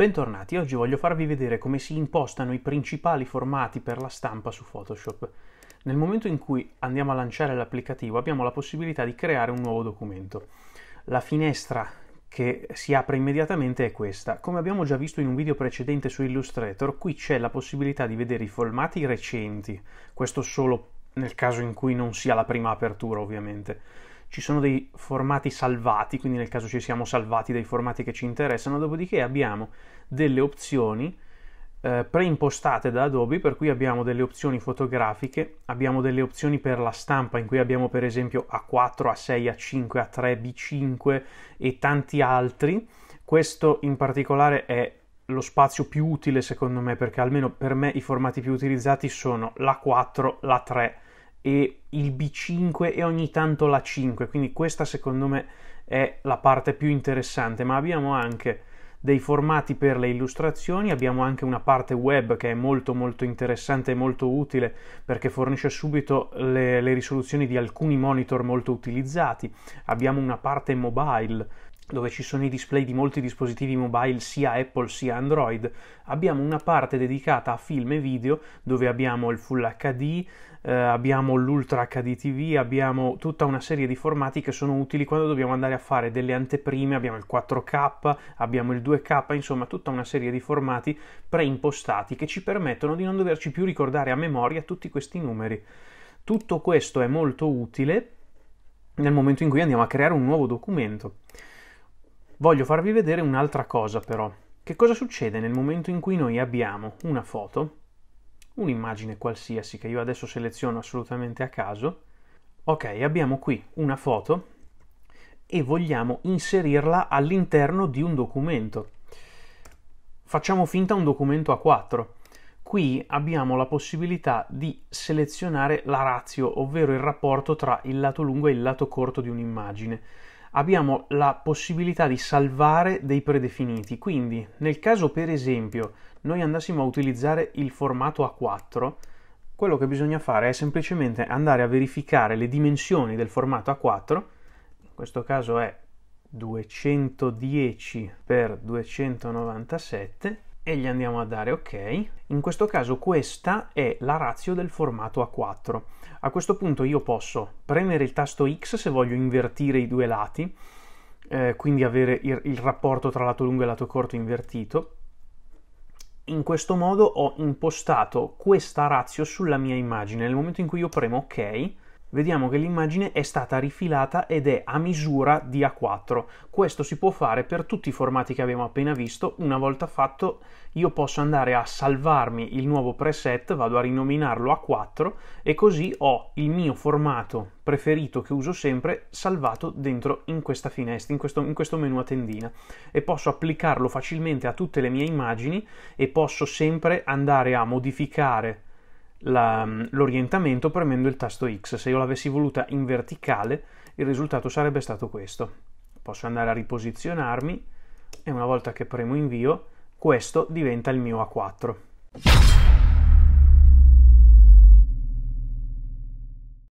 Bentornati, oggi voglio farvi vedere come si impostano i principali formati per la stampa su Photoshop. Nel momento in cui andiamo a lanciare l'applicativo abbiamo la possibilità di creare un nuovo documento. La finestra che si apre immediatamente è questa. Come abbiamo già visto in un video precedente su Illustrator, qui c'è la possibilità di vedere i formati recenti, questo solo nel caso in cui non sia la prima apertura ovviamente ci sono dei formati salvati, quindi nel caso ci siamo salvati dei formati che ci interessano, dopodiché abbiamo delle opzioni eh, preimpostate da Adobe, per cui abbiamo delle opzioni fotografiche, abbiamo delle opzioni per la stampa, in cui abbiamo per esempio A4, A6, A5, A3, B5 e tanti altri. Questo in particolare è lo spazio più utile secondo me perché almeno per me i formati più utilizzati sono l'A4, l'A3, e il B5 e ogni tanto la 5, quindi questa secondo me è la parte più interessante, ma abbiamo anche dei formati per le illustrazioni, abbiamo anche una parte web che è molto molto interessante e molto utile perché fornisce subito le, le risoluzioni di alcuni monitor molto utilizzati, abbiamo una parte mobile dove ci sono i display di molti dispositivi mobile sia Apple sia Android, abbiamo una parte dedicata a film e video dove abbiamo il Full HD, eh, abbiamo l'Ultra HD TV, abbiamo tutta una serie di formati che sono utili quando dobbiamo andare a fare delle anteprime, abbiamo il 4K, abbiamo il 2K, insomma tutta una serie di formati preimpostati che ci permettono di non doverci più ricordare a memoria tutti questi numeri. Tutto questo è molto utile nel momento in cui andiamo a creare un nuovo documento. Voglio farvi vedere un'altra cosa però. Che cosa succede nel momento in cui noi abbiamo una foto, un'immagine qualsiasi che io adesso seleziono assolutamente a caso, ok, abbiamo qui una foto e vogliamo inserirla all'interno di un documento. Facciamo finta un documento a 4. Qui abbiamo la possibilità di selezionare la ratio, ovvero il rapporto tra il lato lungo e il lato corto di un'immagine abbiamo la possibilità di salvare dei predefiniti. Quindi, nel caso per esempio noi andassimo a utilizzare il formato A4, quello che bisogna fare è semplicemente andare a verificare le dimensioni del formato A4, in questo caso è 210 x 297 e gli andiamo a dare ok. In questo caso questa è la ratio del formato A4. A questo punto io posso premere il tasto X se voglio invertire i due lati, eh, quindi avere il, il rapporto tra lato lungo e lato corto invertito. In questo modo ho impostato questa ratio sulla mia immagine. Nel momento in cui io premo ok, vediamo che l'immagine è stata rifilata ed è a misura di A4. Questo si può fare per tutti i formati che abbiamo appena visto. Una volta fatto io posso andare a salvarmi il nuovo preset, vado a rinominarlo A4 e così ho il mio formato preferito che uso sempre salvato dentro in questa finestra, in questo, in questo menu a tendina e posso applicarlo facilmente a tutte le mie immagini e posso sempre andare a modificare la, mm, l'orientamento premendo il tasto X. Se io l'avessi voluta in verticale, il risultato sarebbe stato questo. Posso andare a riposizionarmi e una volta che premo invio, questo diventa il mio A4.